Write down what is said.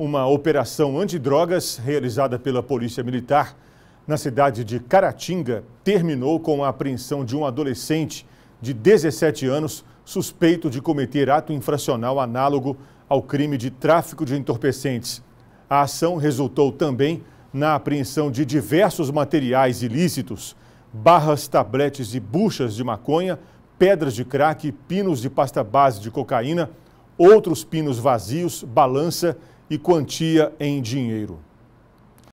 uma operação antidrogas realizada pela Polícia Militar na cidade de Caratinga terminou com a apreensão de um adolescente de 17 anos suspeito de cometer ato infracional análogo ao crime de tráfico de entorpecentes. A ação resultou também na apreensão de diversos materiais ilícitos, barras, tabletes e buchas de maconha, pedras de crack, pinos de pasta base de cocaína, outros pinos vazios, balança e quantia em dinheiro.